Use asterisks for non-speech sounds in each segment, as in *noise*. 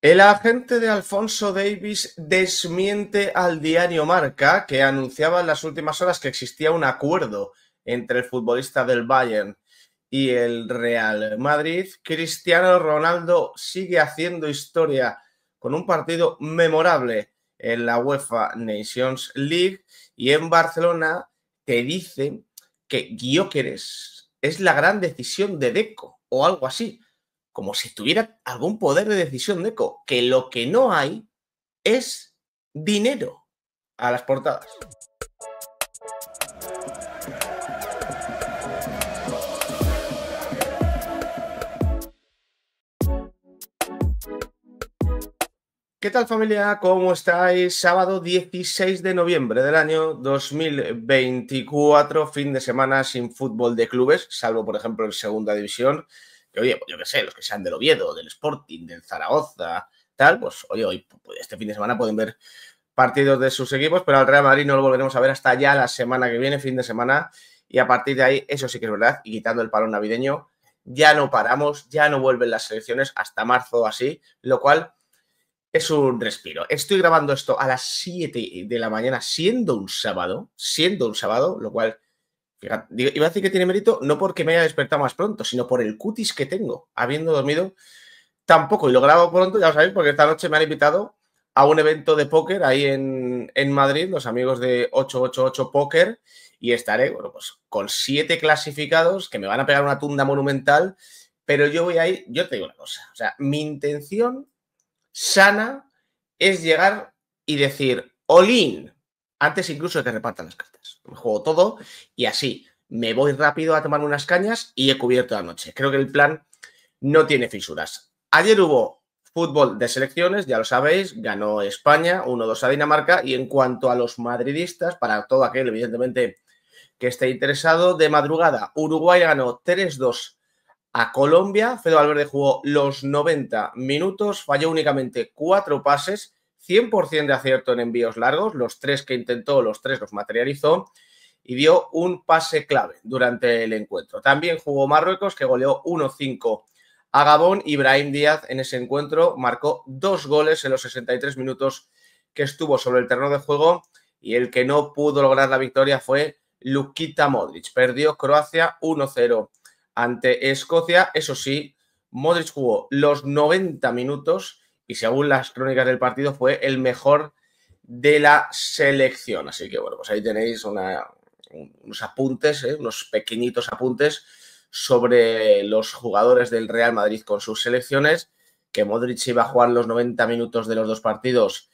El agente de Alfonso Davis desmiente al diario Marca, que anunciaba en las últimas horas que existía un acuerdo entre el futbolista del Bayern y el Real Madrid. Cristiano Ronaldo sigue haciendo historia con un partido memorable en la UEFA Nations League y en Barcelona te dicen que Guióqueres es la gran decisión de Deco o algo así como si tuviera algún poder de decisión de eco que lo que no hay es dinero a las portadas. ¿Qué tal familia? ¿Cómo estáis? Sábado 16 de noviembre del año 2024, fin de semana sin fútbol de clubes, salvo por ejemplo en segunda división oye, pues yo qué sé, los que sean del Oviedo, del Sporting, del Zaragoza, tal, pues hoy, hoy, pues, este fin de semana pueden ver partidos de sus equipos, pero al Real Madrid no lo volveremos a ver hasta ya la semana que viene, fin de semana, y a partir de ahí, eso sí que es verdad, y quitando el palo navideño, ya no paramos, ya no vuelven las selecciones hasta marzo así, lo cual es un respiro. Estoy grabando esto a las 7 de la mañana, siendo un sábado, siendo un sábado, lo cual iba a decir que tiene mérito no porque me haya despertado más pronto, sino por el cutis que tengo, habiendo dormido tampoco. Y lo grabo pronto, ya lo sabéis, porque esta noche me han invitado a un evento de póker ahí en, Madrid, los amigos de 888 Póker, y estaré bueno, pues, con siete clasificados que me van a pegar una tunda monumental, pero yo voy ahí, yo te digo una cosa, o sea, mi intención sana es llegar y decir, Olin, antes incluso de que repartan las cartas juego todo y así me voy rápido a tomar unas cañas y he cubierto la noche. Creo que el plan no tiene fisuras. Ayer hubo fútbol de selecciones, ya lo sabéis, ganó España 1-2 a Dinamarca y en cuanto a los madridistas, para todo aquel evidentemente que esté interesado, de madrugada Uruguay ganó 3-2 a Colombia, Fede Valverde jugó los 90 minutos, falló únicamente cuatro pases 100% de acierto en envíos largos, los tres que intentó, los tres los materializó y dio un pase clave durante el encuentro. También jugó Marruecos, que goleó 1-5 a Gabón. Ibrahim Díaz en ese encuentro marcó dos goles en los 63 minutos que estuvo sobre el terreno de juego y el que no pudo lograr la victoria fue Lukita Modric. Perdió Croacia 1-0 ante Escocia. Eso sí, Modric jugó los 90 minutos y según las crónicas del partido fue el mejor de la selección. Así que bueno, pues ahí tenéis unos apuntes, ¿eh? unos pequeñitos apuntes sobre los jugadores del Real Madrid con sus selecciones, que Modric iba a jugar los 90 minutos de los dos partidos.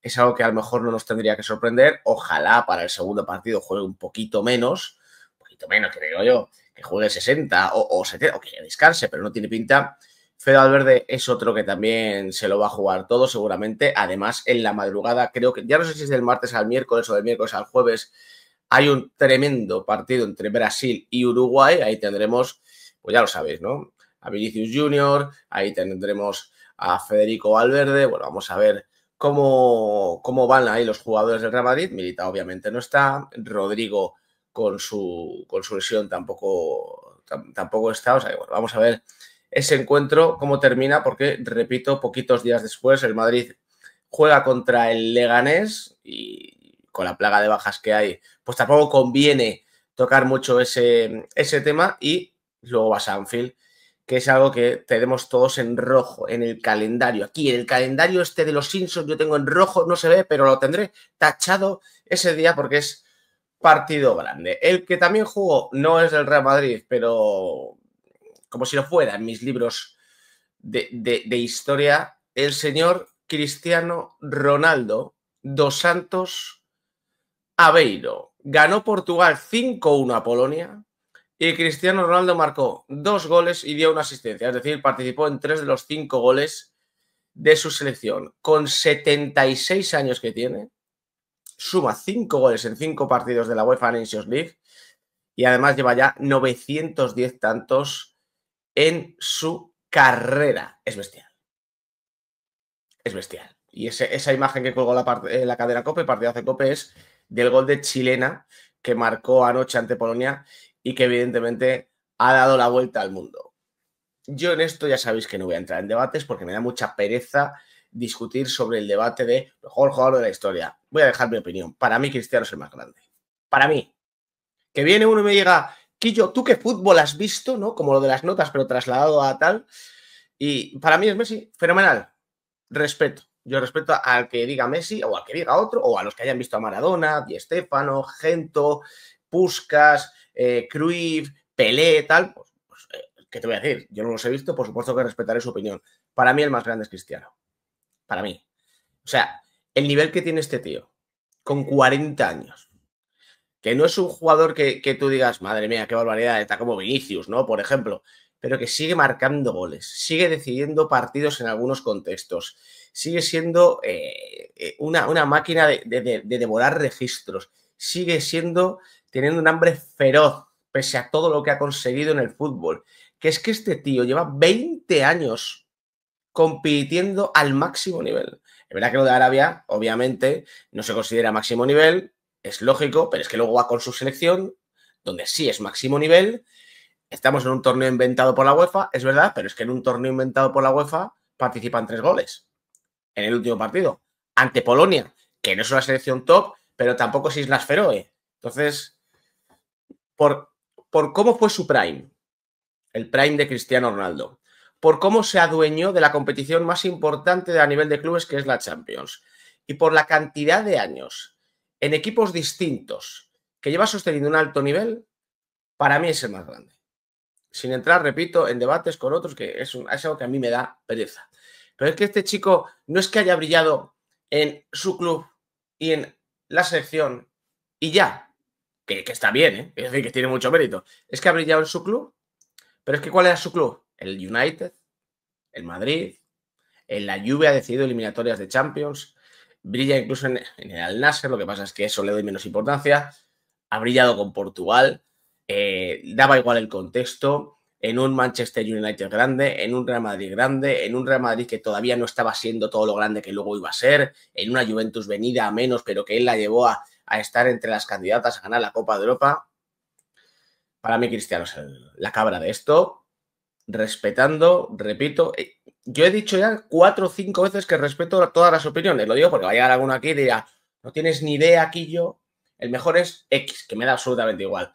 Es algo que a lo mejor no nos tendría que sorprender. Ojalá para el segundo partido juegue un poquito menos, un poquito menos creo yo, que juegue 60 o, 70, o que descanse, pero no tiene pinta Fede Valverde es otro que también se lo va a jugar todo seguramente. Además, en la madrugada, creo que ya no sé si es del martes al miércoles o del miércoles al jueves, hay un tremendo partido entre Brasil y Uruguay. Ahí tendremos, pues ya lo sabéis, ¿no? A Vinicius Junior, ahí tendremos a Federico Valverde. Bueno, vamos a ver cómo, cómo van ahí los jugadores del Real Madrid. Milita obviamente no está. Rodrigo con su, con su lesión tampoco, tampoco está. O sea, bueno, vamos a ver ese encuentro, cómo termina, porque, repito, poquitos días después el Madrid juega contra el Leganés y con la plaga de bajas que hay, pues tampoco conviene tocar mucho ese, ese tema y luego va a Anfield, que es algo que tenemos todos en rojo, en el calendario. Aquí, en el calendario este de los Simpsons, yo tengo en rojo, no se ve, pero lo tendré tachado ese día porque es partido grande. El que también jugó no es el Real Madrid, pero como si lo fuera en mis libros de, historia, el señor Cristiano Ronaldo dos Santos Aveiro. Ganó Portugal 5-1 a Polonia y Cristiano Ronaldo marcó dos goles y dio una asistencia, es decir, participó en tres de los cinco goles de su selección. Con 76 años que tiene, suma cinco goles en cinco partidos de la UEFA Nations League y además lleva ya 910 tantos en su carrera. Es bestial. Es bestial. Y esa imagen que colgó la, parte, eh, la cadena Cope, partido de Cope, es del gol de Chilena que marcó anoche ante Polonia y que evidentemente ha dado la vuelta al mundo. Yo en esto ya sabéis que no voy a entrar en debates porque me da mucha pereza discutir sobre el debate de mejor jugador de la historia. Voy a dejar mi opinión. Para mí Cristiano es el más grande. Para mí. Que viene uno y me llega. Quillo, ¿tú qué fútbol has visto? ¿no? Como lo de las notas, pero trasladado a tal. Y para mí es Messi, fenomenal. Respeto. Yo respeto al que diga Messi o al que diga otro, o a los que hayan visto a Maradona, Di Stefano, Gento, Puskas, eh, Cruyff, Pelé, tal. Pues, pues, eh, ¿Qué te voy a decir? Yo no los he visto, por supuesto que respetaré su opinión. Para mí el más grande es Cristiano. Para mí. O sea, el nivel que tiene este tío, con 40 años, que no es un jugador que, tú digas, madre mía, qué barbaridad, está como Vinicius, ¿no? Por ejemplo, pero que sigue marcando goles, sigue decidiendo partidos en algunos contextos, sigue siendo eh, eh, una, una, máquina de, de, devorar registros, sigue siendo, teniendo un hambre feroz, pese a todo lo que ha conseguido en el fútbol. Que es que este tío lleva 20 años compitiendo al máximo nivel. Es verdad que lo de Arabia, obviamente, no se considera máximo nivel, es lógico, pero es que luego va con su selección, donde sí es máximo nivel. Estamos en un torneo inventado por la UEFA, es verdad, pero es que en un torneo inventado por la UEFA participan tres goles en el último partido, ante Polonia, que no es una selección top, pero tampoco es Islas Feroe. Entonces, por, por cómo fue su prime, el prime de Cristiano Ronaldo, por cómo se adueñó de la competición más importante a nivel de clubes, que es la Champions, y por la cantidad de años en equipos distintos que lleva sosteniendo un alto nivel, para mí es el más grande. Sin entrar, repito, en debates con otros, que es, un, algo que a mí me da pereza. Pero es que este chico no es que haya brillado en su club y en la selección y ya, que, está bien, ¿eh? es decir, que tiene mucho mérito. Es que ha brillado en su club, pero es que ¿cuál era su club? El United, el Madrid, en la lluvia ha decidido eliminatorias de Champions, brilla incluso en, el Al-Nasser, lo que pasa es que eso le doy menos importancia, ha brillado con Portugal, eh, daba igual el contexto, en un Manchester United grande, en un Real Madrid grande, en un Real Madrid que todavía no estaba siendo todo lo grande que luego iba a ser, en una Juventus venida a menos, pero que él la llevó a, estar entre las candidatas a ganar la Copa de Europa. Para mí Cristiano es la cabra de esto, respetando, repito, eh, yo he dicho ya cuatro o cinco veces que respeto todas las opiniones. Lo digo porque va a llegar alguno aquí y dirá, no tienes ni idea aquí yo. El mejor es X, que me da absolutamente igual.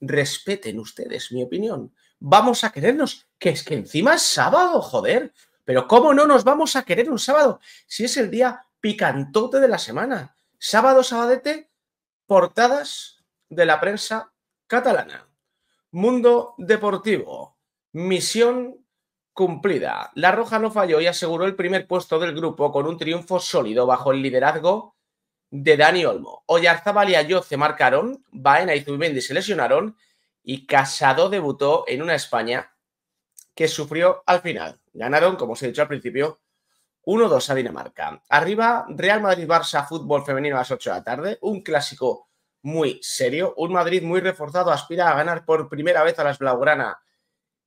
Respeten ustedes mi opinión. Vamos a querernos, que es que encima es sábado, joder. Pero ¿cómo no nos vamos a querer un sábado? Si es el día picantote de la semana. Sábado, sabadete, portadas de la prensa catalana. Mundo Deportivo. Misión cumplida. La Roja no falló y aseguró el primer puesto del grupo con un triunfo sólido bajo el liderazgo de Dani Olmo. Oyarzabal y Ayot se marcaron, Baena y Zubimendi se lesionaron y Casado debutó en una España que sufrió al final. Ganaron, como os he dicho al principio, 1-2 a Dinamarca. Arriba, Real Madrid-Barça, fútbol femenino a las 8 de la tarde, un clásico muy serio, un Madrid muy reforzado aspira a ganar por primera vez a las Blaugrana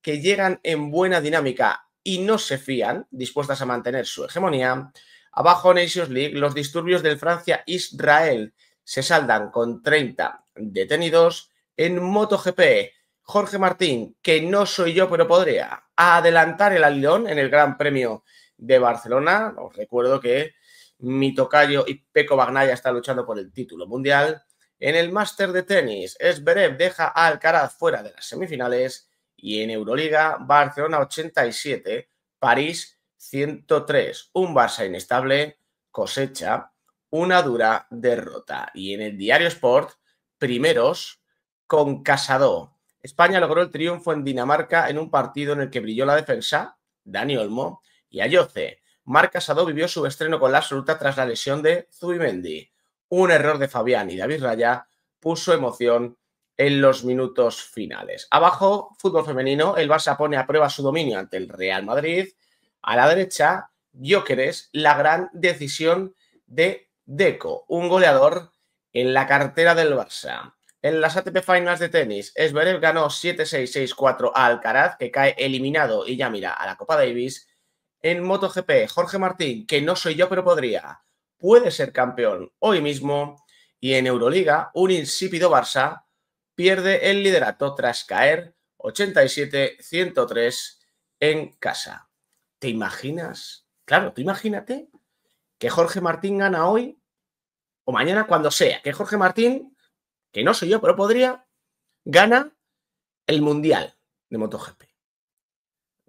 que llegan en buena dinámica y no se fían, dispuestas a mantener su hegemonía. Abajo Nations League, los disturbios del Francia-Israel se saldan con 30 detenidos. En MotoGP, Jorge Martín, que no soy yo, pero podría adelantar el alión en el Gran Premio de Barcelona. Os recuerdo que mi tocayo y Peco Bagnaya está luchando por el título mundial. En el máster de tenis, Esberev deja a Alcaraz fuera de las semifinales y en Euroliga, Barcelona 87, París 103. Un Barça inestable cosecha una dura derrota. Y en el diario Sport, primeros con Casado. España logró el triunfo en Dinamarca en un partido en el que brilló la defensa, Dani Olmo y Ayoce. Marc Casado vivió su estreno con la absoluta tras la lesión de Zubimendi. Un error de Fabián y David Raya puso emoción en los minutos finales. Abajo, fútbol femenino, el Barça pone a prueba su dominio ante el Real Madrid. A la derecha, yo Jóqueres, la gran decisión de Deco, un goleador en la cartera del Barça. En las ATP Finals de tenis, Esberev ganó 7-6-6-4 a Alcaraz, que cae eliminado y ya mira a la Copa Davis. En MotoGP, Jorge Martín, que no soy yo, pero podría, puede ser campeón hoy mismo. Y en Euroliga, un insípido Barça pierde el liderato tras caer 87-103 en casa. ¿Te imaginas? Claro, tú imagínate que Jorge Martín gana hoy o mañana cuando sea, que Jorge Martín, que no soy yo, pero podría, gana el Mundial de MotoGP.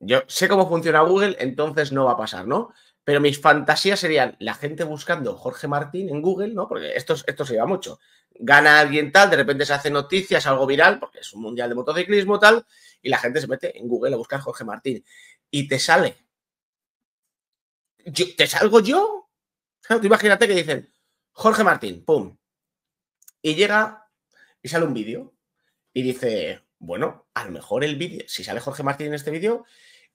Yo sé cómo funciona Google, entonces no va a pasar, ¿no? Pero mis fantasías serían la gente buscando Jorge Martín en Google, ¿no? Porque esto, esto se lleva mucho. Gana alguien tal, de repente se hace noticias, algo viral, porque es un mundial de motociclismo tal, y la gente se mete en Google a buscar Jorge Martín. Y te sale. ¿Te salgo yo? imagínate que dicen Jorge Martín, pum. Y llega y sale un vídeo y dice, bueno, a lo mejor el vídeo, si sale Jorge Martín en este vídeo,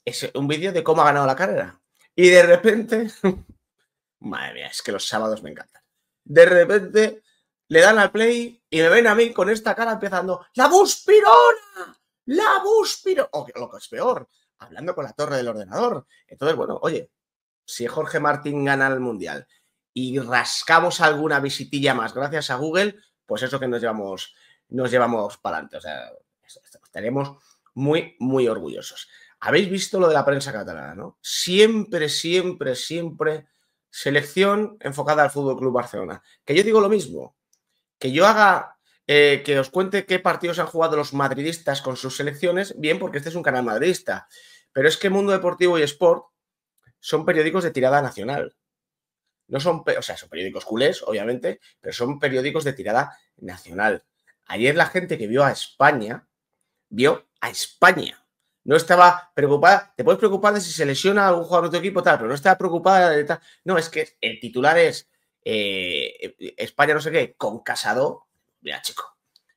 es un vídeo de cómo ha ganado la carrera. Y de repente, *laughs* madre mía, es que los sábados me encantan. De repente le dan al play y me ven a mí con esta cara empezando, ¡La buspirona! ¡La buspirona! O lo que es peor, hablando con la torre del ordenador. Entonces, bueno, oye, si Jorge Martín gana el Mundial y rascamos alguna visitilla más gracias a Google, pues eso que nos llevamos, nos llevamos para adelante. O sea, estaremos muy, muy orgullosos. Habéis visto lo de la prensa catalana, ¿no? Siempre, siempre, siempre selección enfocada al Fútbol Club Barcelona. Que yo digo lo mismo, que yo haga, eh, que os cuente qué partidos han jugado los madridistas con sus selecciones, bien, porque este es un canal madridista. Pero es que Mundo Deportivo y Sport son periódicos de tirada nacional. No son, o sea, son periódicos culés, obviamente, pero son periódicos de tirada nacional. Ayer la gente que vio a España, vio a España no estaba preocupada, te puedes preocupar de si se lesiona algún jugador de tu equipo, tal, pero no estaba preocupada de tal. No, es que el titular es eh, España no sé qué, con Casado. Mira, chico,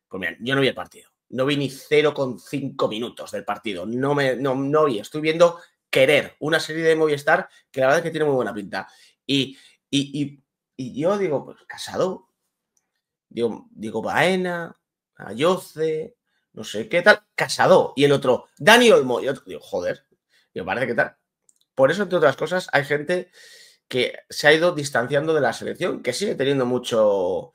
pues mira, yo no vi el partido. No vi ni 0,5 minutos del partido. No, no, vi. Estoy viendo Querer, una serie de Movistar que la verdad es que tiene muy buena pinta. Y, y, y, yo digo, pues Casado, digo, digo Baena, Ayoce, no sé qué tal, Casado. Y el otro, Daniel Olmo. Y otro, digo, joder, me parece que tal. Por eso, entre otras cosas, hay gente que se ha ido distanciando de la selección, que sigue teniendo mucho,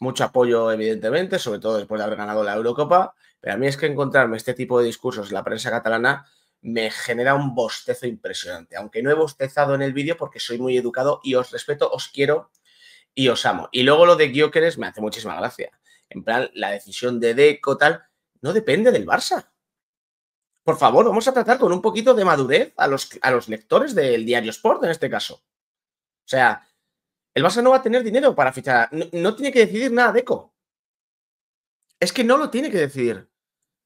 mucho apoyo, evidentemente, sobre todo después de haber ganado la Eurocopa. Pero a mí es que encontrarme este tipo de discursos en la prensa catalana me genera un bostezo impresionante. Aunque no he bostezado en el vídeo porque soy muy educado y os respeto, os quiero y os amo. Y luego lo de Gioqueres me hace muchísima gracia. En plan, la decisión de Deco, tal, no depende del Barça. Por favor, vamos a tratar con un poquito de madurez a los, a los lectores del diario Sport en este caso. O sea, el Barça no va a tener dinero para fichar. No, tiene que decidir nada Deco. Es que no lo tiene que decidir.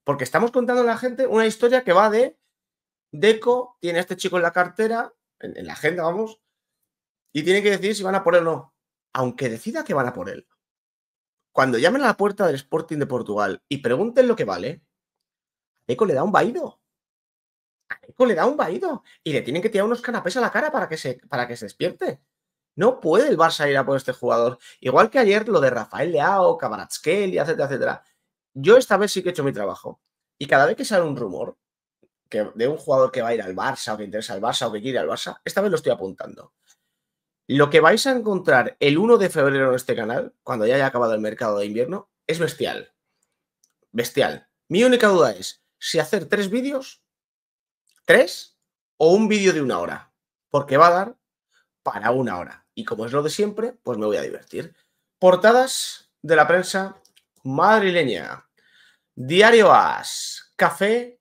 Porque estamos contando a la gente una historia que va de Deco, tiene a este chico en la cartera, en, la agenda, vamos, y tiene que decidir si van a por él o no. Aunque decida que van a por él. Cuando llamen a la puerta del Sporting de Portugal y pregunten lo que vale, Eco le da un vaído. A le da un vaído. Y le tienen que tirar unos canapés a la cara para que se, para que se despierte. No puede el Barça ir a por este jugador. Igual que ayer lo de Rafael Leao, Cabaratskel, etcétera, etcétera. Yo esta vez sí que he hecho mi trabajo. Y cada vez que sale un rumor que, de un jugador que va a ir al Barça o que interesa al Barça o que quiere ir al Barça, esta vez lo estoy apuntando. Lo que vais a encontrar el 1 de febrero en este canal, cuando ya haya acabado el mercado de invierno, es bestial. Bestial. Mi única duda es si hacer tres vídeos, tres o un vídeo de una hora, porque va a dar para una hora. Y como es lo de siempre, pues me voy a divertir. Portadas de la prensa madrileña. Diario As. Café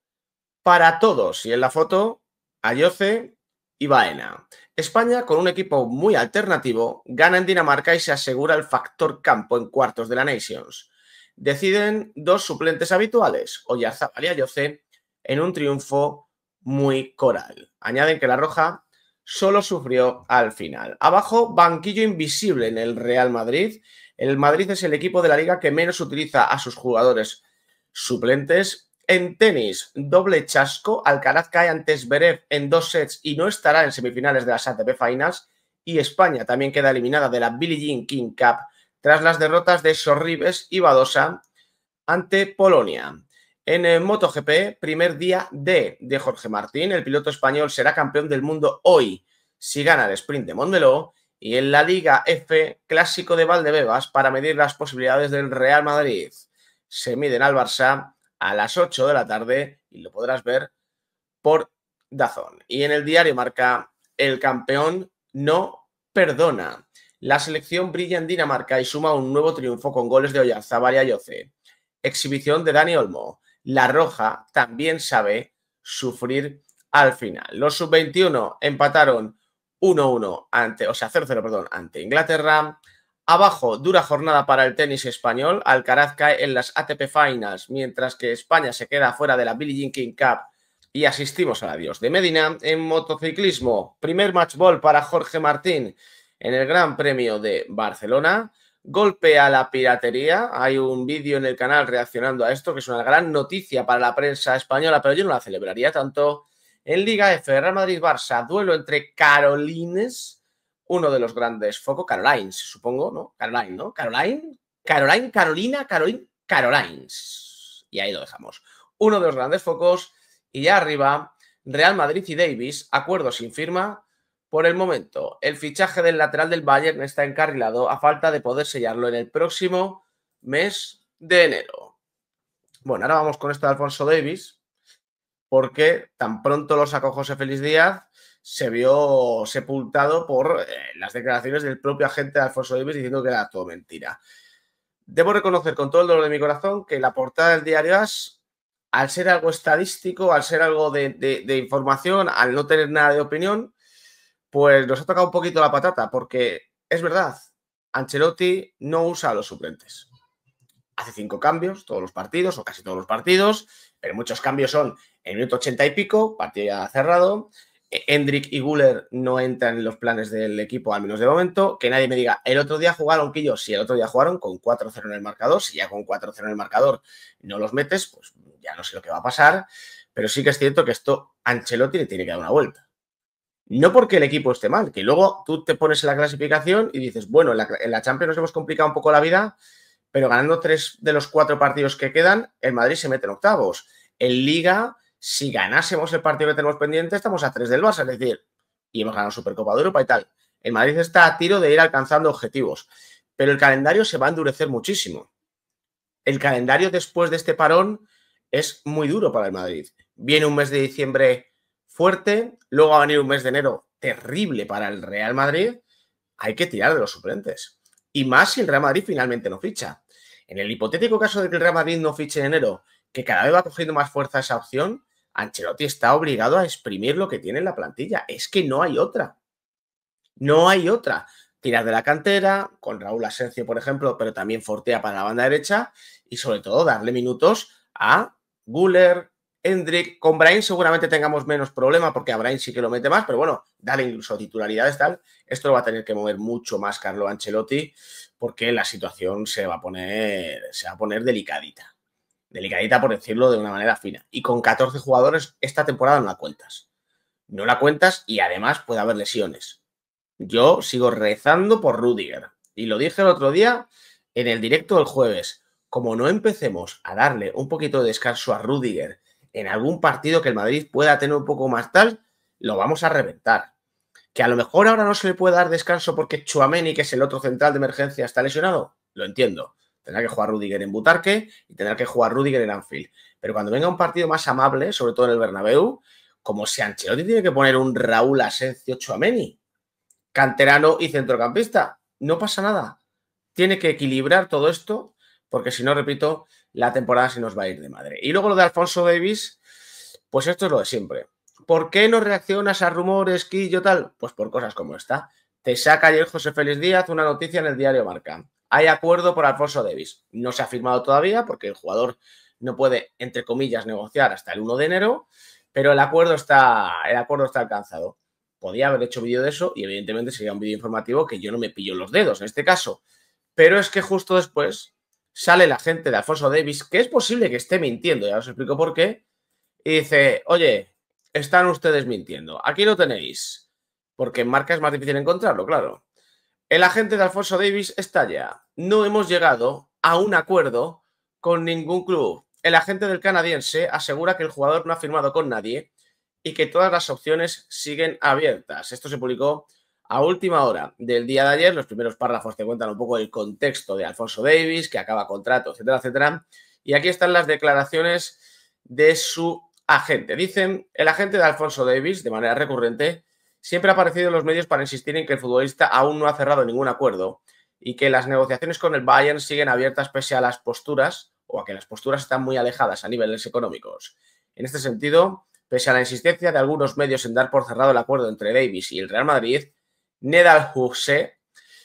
para todos. Y en la foto, Ayoce y Baena. España, con un equipo muy alternativo, gana en Dinamarca y se asegura el factor campo en cuartos de la Nations. Deciden dos suplentes habituales, Oyarzabal y Ayoce, en un triunfo muy coral. Añaden que la Roja solo sufrió al final. Abajo, banquillo invisible en el Real Madrid. El Madrid es el equipo de la liga que menos utiliza a sus jugadores suplentes en tenis, doble chasco. Alcaraz cae ante Zverev en dos sets y no estará en semifinales de las ATP Finals. Y España también queda eliminada de la Billie Jean King Cup tras las derrotas de Sorribes y Badosa ante Polonia. En eh, MotoGP, primer día D de Jorge Martín, el piloto español será campeón del mundo hoy si gana el sprint de Mondeló. y en la Liga F, clásico de Valdebebas para medir las posibilidades del Real Madrid. Se miden al Barça a las 8 de la tarde y lo podrás ver por Dazón. Y en el diario marca El campeón no perdona. La selección brilla en Dinamarca y suma un nuevo triunfo con goles de Oyarzabal y Exhibición de Dani Olmo. La Roja también sabe sufrir al final. Los sub-21 empataron 1-1 ante, o sea, 0 perdón, ante Inglaterra. Abajo, dura jornada para el tenis español. Alcaraz cae en las ATP Finals, mientras que España se queda fuera de la Billie Jean King Cup y asistimos al adiós de Medina en motociclismo. Primer match para Jorge Martín en el Gran Premio de Barcelona. Golpe a la piratería. Hay un vídeo en el canal reaccionando a esto, que es una gran noticia para la prensa española, pero yo no la celebraría tanto. En Liga F, Real Madrid-Barça, duelo entre Carolines uno de los grandes focos, Carolines, supongo, ¿no? Caroline, ¿no? Caroline, Caroline, Carolina, Caroline, Carolines. Y ahí lo dejamos. Uno de los grandes focos. Y ya arriba, Real Madrid y Davis, acuerdo sin firma. Por el momento, el fichaje del lateral del Bayern está encarrilado a falta de poder sellarlo en el próximo mes de enero. Bueno, ahora vamos con esto de Alfonso Davis, porque tan pronto lo sacó José Feliz Díaz, se vio sepultado por eh, las declaraciones del propio agente de Alfonso Davis diciendo que era todo mentira. Debo reconocer con todo el dolor de mi corazón que la portada del diario As, al ser algo estadístico, al ser algo de, información, al no tener nada de opinión, pues nos ha tocado un poquito la patata, porque es verdad, Ancelotti no usa a los suplentes. Hace cinco cambios, todos los partidos, o casi todos los partidos, pero muchos cambios son en el minuto ochenta y pico, partido ya cerrado, Hendrik e-, y Guller no entran en los planes del equipo, al menos de momento. Que nadie me diga, el otro día jugaron que yo, si el otro día jugaron con 4-0 en el marcador, si ya con 4-0 en el marcador no los metes, pues ya no sé lo que va a pasar. Pero sí que es cierto que esto Ancelotti le tiene que dar una vuelta. No porque el equipo esté mal, que luego tú te pones en la clasificación y dices, bueno, en la, Champions nos hemos complicado un poco la vida, pero ganando tres de los cuatro partidos que quedan, el Madrid se mete en octavos. En Liga si ganásemos el partido que tenemos pendiente, estamos a tres del Barça, es decir, y hemos ganado Supercopa de Europa y tal. El Madrid está a tiro de ir alcanzando objetivos, pero el calendario se va a endurecer muchísimo. El calendario después de este parón es muy duro para el Madrid. Viene un mes de diciembre fuerte, luego va a venir un mes de enero terrible para el Real Madrid. Hay que tirar de los suplentes. Y más si el Real Madrid finalmente no ficha. En el hipotético caso de que el Real Madrid no fiche en enero, que cada vez va cogiendo más fuerza esa opción, Ancelotti está obligado a exprimir lo que tiene en la plantilla. Es que no hay otra. No hay otra. tirar de la cantera, con Raúl Asencio, por ejemplo, pero también Fortea para la banda derecha y sobre todo darle minutos a Guller, Hendrik. Con Brain seguramente tengamos menos problema porque a Brain sí que lo mete más, pero bueno, darle incluso titularidades tal. Esto lo va a tener que mover mucho más Carlo Ancelotti porque la situación se va a poner, se va a poner delicadita delicadita por decirlo de una manera fina. Y con 14 jugadores esta temporada no la cuentas. No la cuentas y además puede haber lesiones. Yo sigo rezando por Rudiger. Y lo dije el otro día en el directo del jueves. Como no empecemos a darle un poquito de descanso a Rudiger en algún partido que el Madrid pueda tener un poco más tal, lo vamos a reventar. Que a lo mejor ahora no se le puede dar descanso porque Chuameni, que es el otro central de emergencia, está lesionado. Lo entiendo Tendrá que jugar Rudiger en Butarque y tendrá que jugar Rudiger en Anfield. Pero cuando venga un partido más amable, sobre todo en el Bernabéu, como si Ancelotti tiene que poner un Raúl Asensio Chuameni, canterano y centrocampista, no pasa nada. Tiene que equilibrar todo esto, porque si no, repito, la temporada se nos va a ir de madre. Y luego lo de Alfonso Davis, pues esto es lo de siempre. ¿Por qué no reaccionas a rumores, quillo, tal? Pues por cosas como esta. Te saca ayer José Félix Díaz una noticia en el diario Marca hay acuerdo por Alfonso Davis. No se ha firmado todavía porque el jugador no puede, entre comillas, negociar hasta el 1 de enero, pero el acuerdo está, el acuerdo está alcanzado. Podía haber hecho vídeo de eso y evidentemente sería un vídeo informativo que yo no me pillo los dedos en este caso. Pero es que justo después sale la gente de Alfonso Davis, que es posible que esté mintiendo, ya os explico por qué, y dice, oye, están ustedes mintiendo, aquí lo tenéis, porque en marca es más difícil encontrarlo, claro. El agente de Alfonso Davis está ya. No hemos llegado a un acuerdo con ningún club. El agente del canadiense asegura que el jugador no ha firmado con nadie y que todas las opciones siguen abiertas. Esto se publicó a última hora del día de ayer. Los primeros párrafos te cuentan un poco el contexto de Alfonso Davis, que acaba contrato, etcétera, etcétera. Y aquí están las declaraciones de su agente. Dicen, el agente de Alfonso Davis, de manera recurrente, siempre ha aparecido en los medios para insistir en que el futbolista aún no ha cerrado ningún acuerdo y que las negociaciones con el Bayern siguen abiertas pese a las posturas o a que las posturas están muy alejadas a niveles económicos. En este sentido, pese a la insistencia de algunos medios en dar por cerrado el acuerdo entre Davis y el Real Madrid, Nedal Juxé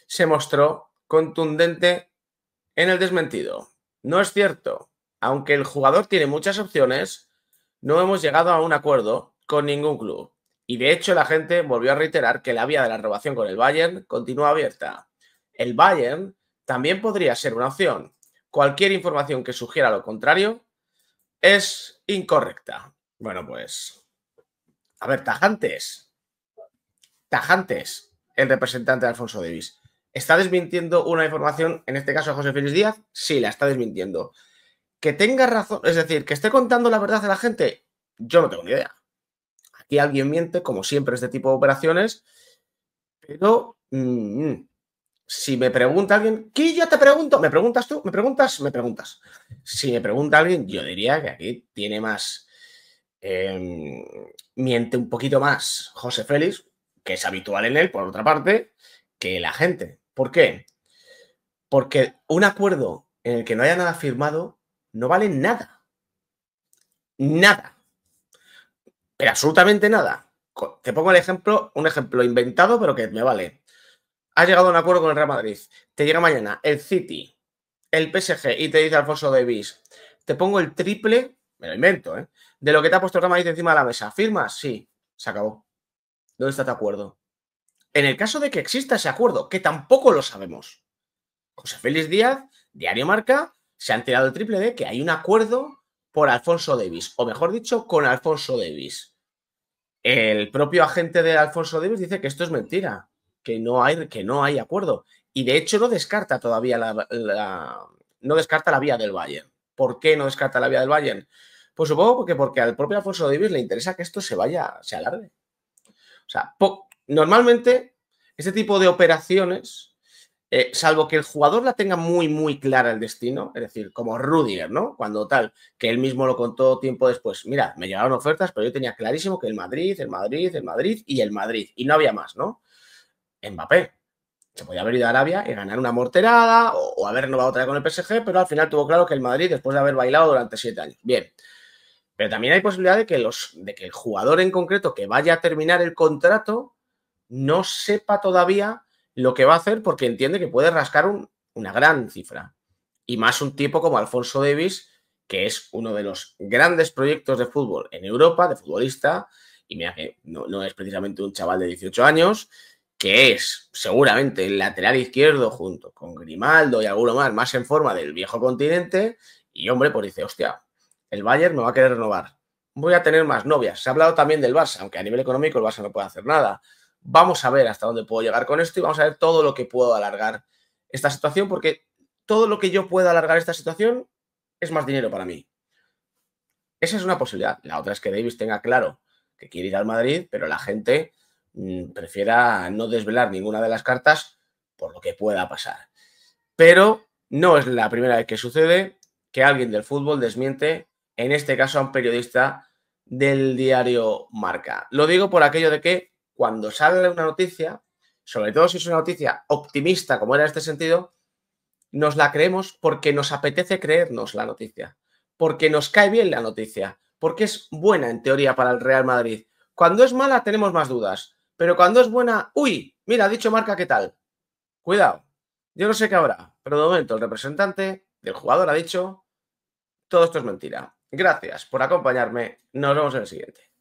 se mostró contundente en el desmentido. No es cierto. Aunque el jugador tiene muchas opciones, no hemos llegado a un acuerdo con ningún club. Y de hecho la gente volvió a reiterar que la vía de la robación con el Bayern continúa abierta. El Bayern también podría ser una opción. Cualquier información que sugiera lo contrario es incorrecta. Bueno, pues... A ver, tajantes. Tajantes, el representante de Alfonso Davis. ¿Está desmintiendo una información, en este caso de José Félix Díaz? Sí, la está desmintiendo. Que tenga razón, es decir, que esté contando la verdad a la gente, yo no tengo ni idea alguien miente, como siempre, este tipo de operaciones, pero mm, mm, si me pregunta alguien, ¿qué yo te pregunto? ¿Me preguntas tú? ¿Me preguntas? ¿Me preguntas? Si me pregunta alguien, yo diría que aquí tiene más, em, miente un poquito más José Félix, que es habitual en él, por otra parte, que la gente. ¿Por qué? Porque un acuerdo en el que no haya nada firmado no vale nada. Nada era absolutamente nada. Te pongo el ejemplo, un ejemplo inventado, pero que me vale. Has llegado a un acuerdo con el Real Madrid. Te llega mañana el City, el PSG y te dice Alfonso Davis, te pongo el triple, me lo invento, ¿eh? De lo que te ha puesto el Real Madrid encima de la mesa. ¿Firmas? Sí. Se acabó. ¿Dónde está tu este acuerdo? En el caso de que exista ese acuerdo, que tampoco lo sabemos. José Félix Díaz, Diario Marca, se han tirado el triple de que hay un acuerdo por Alfonso Davis, o mejor dicho, con Alfonso Davis. El propio agente de Alfonso Davis dice que esto es mentira, que no hay, que no hay acuerdo. Y de hecho no descarta todavía la, no descarta la vía del Valle. ¿Por qué no descarta la vía del Valle? Pues supongo porque, porque al propio Alfonso Davis le interesa que esto se vaya, se alargue. O sea, normalmente este tipo de operaciones eh, salvo que el jugador la tenga muy, muy clara el destino, es decir, como Rudiger, ¿no? Cuando tal, que él mismo lo contó tiempo después, mira, me llegaron ofertas, pero yo tenía clarísimo que el Madrid, el Madrid, el Madrid y el Madrid, y no había más, ¿no? Mbappé. Se podía haber ido a Arabia y ganar una morterada o, haber renovado otra con el PSG, pero al final tuvo claro que el Madrid, después de haber bailado durante siete años. Bien. Pero también hay posibilidad de que, los, de que el jugador en concreto que vaya a terminar el contrato no sepa todavía lo que va a hacer porque entiende que puede rascar una gran cifra. Y más un tipo como Alfonso Davis, que es uno de los grandes proyectos de fútbol en Europa, de futbolista, y mira que no, es precisamente un chaval de 18 años, que es seguramente el lateral izquierdo junto con Grimaldo y alguno más, más en forma del viejo continente, y hombre, pues dice, hostia, el Bayern me va a querer renovar, voy a tener más novias. Se ha hablado también del Barça, aunque a nivel económico el Barça no puede hacer nada. Vamos a ver hasta dónde puedo llegar con esto y vamos a ver todo lo que puedo alargar esta situación, porque todo lo que yo pueda alargar esta situación es más dinero para mí. Esa es una posibilidad. La otra es que Davis tenga claro que quiere ir al Madrid, pero la gente mm, prefiera no desvelar ninguna de las cartas por lo que pueda pasar. Pero no es la primera vez que sucede que alguien del fútbol desmiente, en este caso a un periodista del diario Marca. Lo digo por aquello de que cuando sale una noticia, sobre todo si es una noticia optimista, como era en este sentido, nos la creemos porque nos apetece creernos la noticia, porque nos cae bien la noticia, porque es buena en teoría para el Real Madrid. Cuando es mala tenemos más dudas, pero cuando es buena, uy, mira, ha dicho marca qué tal. Cuidado, yo no sé qué habrá, pero de momento el representante del jugador ha dicho, todo esto es mentira. Gracias por acompañarme, nos vemos en el siguiente.